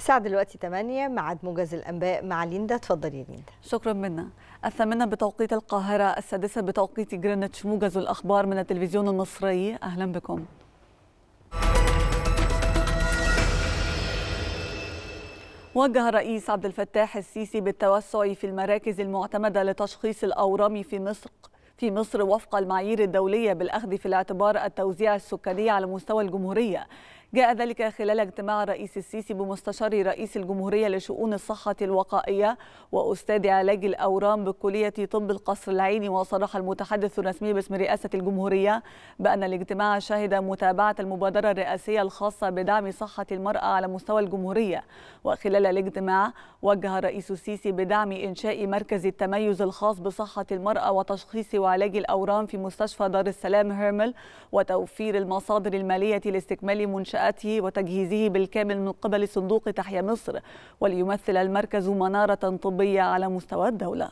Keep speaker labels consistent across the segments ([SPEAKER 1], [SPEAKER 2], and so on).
[SPEAKER 1] الساعة دلوقتي 8 معاد موجز الأنباء مع ليندا اتفضلي يا ليندا شكرا منا الثامنة بتوقيت القاهرة السادسة بتوقيت جرينتش موجز الأخبار من التلفزيون المصري أهلا بكم وجه الرئيس عبد الفتاح السيسي بالتوسع في المراكز المعتمدة لتشخيص الأورام في مصر في مصر وفق المعايير الدولية بالأخذ في الاعتبار التوزيع السكاني على مستوى الجمهورية جاء ذلك خلال اجتماع الرئيس السيسي بمستشار رئيس الجمهورية لشؤون الصحة الوقائية وأستاذ علاج الأورام بكلية طب القصر العيني وصرح المتحدث الرسمي باسم رئاسة الجمهورية بأن الاجتماع شهد متابعة المبادرة الرئاسية الخاصة بدعم صحة المرأة على مستوى الجمهورية وخلال الاجتماع وجه الرئيس السيسي بدعم إنشاء مركز التميز الخاص بصحة المرأة وتشخيص وعلاج الأورام في مستشفى دار السلام هيرمل وتوفير المصادر المالية لاستكمال منشأة إنشاءته وتجهيزه بالكامل من قبل صندوق تحيا مصر وليمثل المركز منارة طبية على مستوى الدولة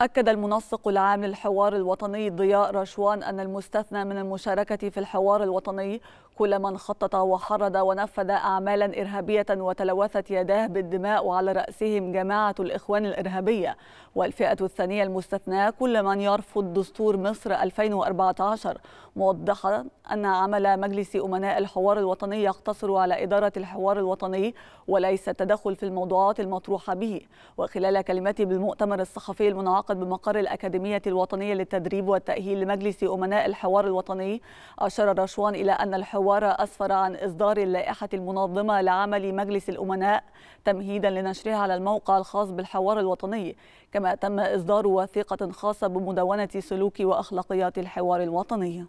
[SPEAKER 1] أكد المنسق العام للحوار الوطني ضياء رشوان أن المستثنى من المشاركة في الحوار الوطني كل من خطط وحرض ونفذ أعمالا إرهابية وتلوثت يداه بالدماء وعلى رأسهم جماعة الإخوان الإرهابية والفئة الثانية المستثناة كل من يرفض دستور مصر 2014 موضحا أن عمل مجلس أمناء الحوار الوطني يقتصر على إدارة الحوار الوطني وليس التدخل في الموضوعات المطروحة به وخلال كلمته بالمؤتمر الصحفي المنعقد انطلقت بمقر الأكاديمية الوطنية للتدريب والتأهيل لمجلس أمناء الحوار الوطني أشار رشوان إلى أن الحوار أسفر عن إصدار اللائحة المنظمة لعمل مجلس الأمناء تمهيدا لنشرها على الموقع الخاص بالحوار الوطني كما تم إصدار وثيقة خاصة بمدونة سلوك وأخلاقيات الحوار الوطني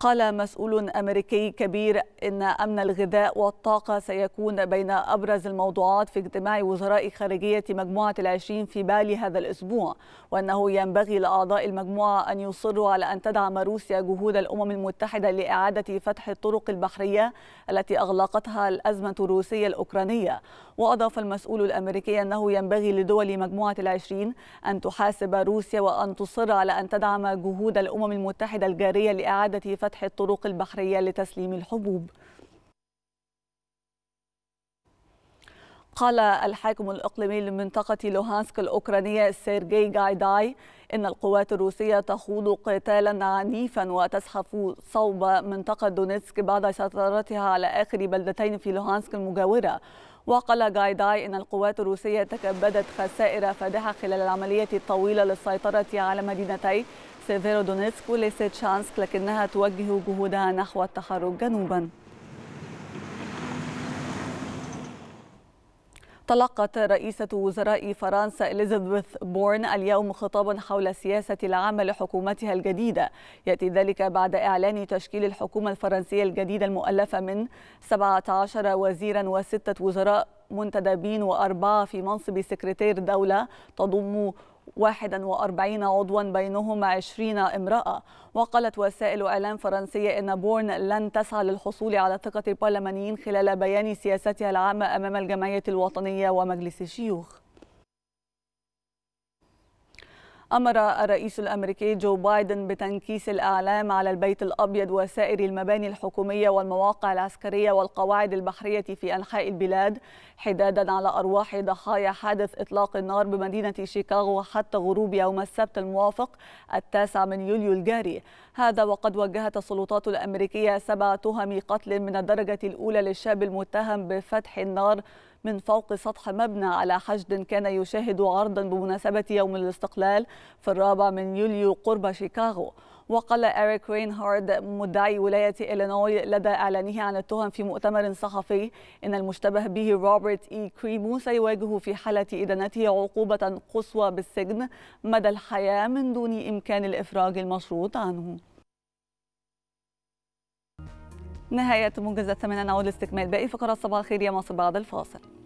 [SPEAKER 1] قال مسؤول أمريكي كبير إن أمن الغذاء والطاقة سيكون بين أبرز الموضوعات في اجتماع وزراء خارجية مجموعة العشرين في بالي هذا الأسبوع وأنه ينبغي لأعضاء المجموعة أن يصروا على أن تدعم روسيا جهود الأمم المتحدة لإعادة فتح الطرق البحرية التي أغلقتها الأزمة الروسية الأوكرانية وأضاف المسؤول الأمريكي أنه ينبغي لدول مجموعة العشرين أن تحاسب روسيا وأن تصر على أن تدعم جهود الأمم المتحدة الجارية لإعادة فتح فتح الطرق البحرية لتسليم الحبوب قال الحاكم الإقليمي لمنطقة لوهانسك الأوكرانية سيرجي جايداي إن القوات الروسية تخوض قتالا عنيفا وتزحف صوب منطقة دونيتسك بعد سيطرتها على آخر بلدتين في لوهانسك المجاورة وقال غايداي أن القوات الروسية تكبدت خسائر فادحة خلال العملية الطويلة للسيطرة على مدينتي سيفيرودونيتسك وليستشانسك لكنها توجه جهودها نحو التحرك جنوباً تلقت رئيسة وزراء فرنسا إليزابيث بورن اليوم خطابا حول سياسة العامة لحكومتها الجديدة يأتي ذلك بعد إعلان تشكيل الحكومة الفرنسية الجديدة المؤلفة من 17 وزيرا وستة وزراء منتدبين وأربعة في منصب سكرتير دولة تضم 41 عضوا بينهم 20 امرأة وقالت وسائل إعلام فرنسية إن بورن لن تسعى للحصول على ثقة البرلمانيين خلال بيان سياستها العامة أمام الجمعية الوطنية ومجلس الشيوخ أمر الرئيس الأمريكي جو بايدن بتنكيس الأعلام على البيت الأبيض وسائر المباني الحكومية والمواقع العسكرية والقواعد البحرية في أنحاء البلاد حدادا على أرواح ضحايا حادث إطلاق النار بمدينة شيكاغو حتى غروب يوم السبت الموافق التاسع من يوليو الجاري هذا وقد وجهت السلطات الأمريكية سبع تهم قتل من الدرجة الأولى للشاب المتهم بفتح النار من فوق سطح مبنى على حشد كان يشاهد عرضا بمناسبة يوم الاستقلال في الرابع من يوليو قرب شيكاغو وقال إريك رينهارد مدعي ولاية إلينوي لدى إعلانه عن التهم في مؤتمر صحفي إن المشتبه به روبرت إي كريمو سيواجه في حالة إدانته عقوبة قصوى بالسجن مدى الحياة من دون إمكان الإفراج المشروط عنه نهاية موجز الثمانية نعود لاستكمال باقي فقرات صباح الخير يا مصر بعد الفاصل